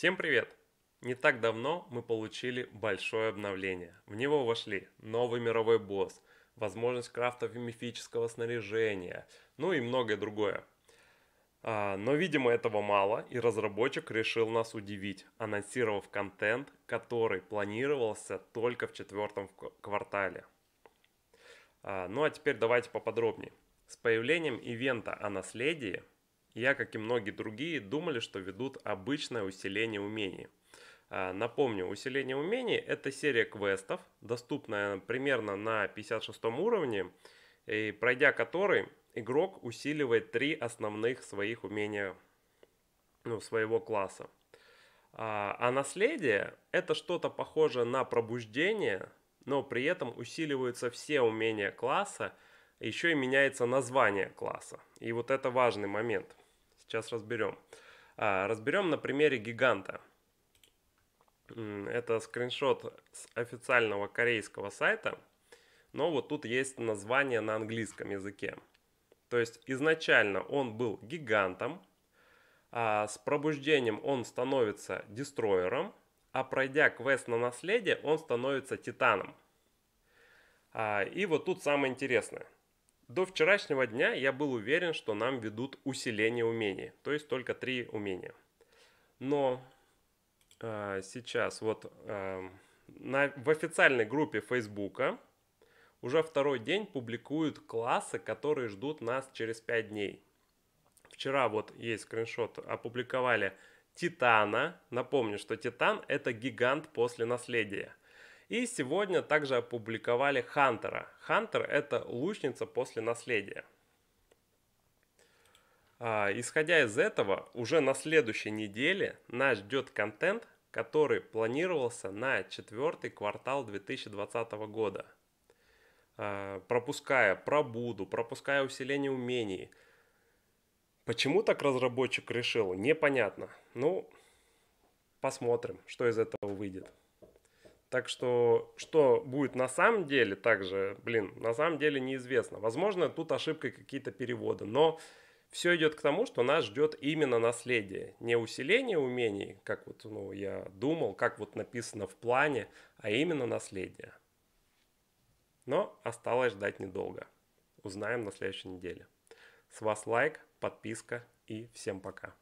Всем привет! Не так давно мы получили большое обновление. В него вошли новый мировой босс, возможность крафтов мифического снаряжения, ну и многое другое. А, но, видимо, этого мало, и разработчик решил нас удивить, анонсировав контент, который планировался только в четвертом квартале. А, ну а теперь давайте поподробнее. С появлением ивента о наследии – я, как и многие другие, думали, что ведут обычное усиление умений. А, напомню, усиление умений – это серия квестов, доступная примерно на 56 уровне, и пройдя который, игрок усиливает три основных своих умения ну, своего класса. А, а наследие – это что-то похожее на пробуждение, но при этом усиливаются все умения класса, еще и меняется название класса. И вот это важный момент – Сейчас разберем. А, разберем на примере гиганта. Это скриншот с официального корейского сайта, но вот тут есть название на английском языке. То есть изначально он был гигантом, а с пробуждением он становится дестроером, а пройдя квест на наследие, он становится титаном. А, и вот тут самое интересное – до вчерашнего дня я был уверен, что нам ведут усиление умений, то есть только три умения. Но э, сейчас вот э, на, в официальной группе Фейсбука уже второй день публикуют классы, которые ждут нас через пять дней. Вчера вот есть скриншот, опубликовали Титана. Напомню, что Титан это гигант после наследия. И сегодня также опубликовали Хантера. Хантер — это лучница после наследия. А, исходя из этого, уже на следующей неделе нас ждет контент, который планировался на четвертый квартал 2020 года. А, пропуская Пробуду, пропуская усиление умений. Почему так разработчик решил, непонятно. Ну, посмотрим, что из этого выйдет. Так что, что будет на самом деле, также, блин, на самом деле неизвестно. Возможно, тут ошибка какие-то переводы, но все идет к тому, что нас ждет именно наследие. Не усиление умений, как вот ну, я думал, как вот написано в плане, а именно наследие. Но осталось ждать недолго. Узнаем на следующей неделе. С вас лайк, подписка и всем пока.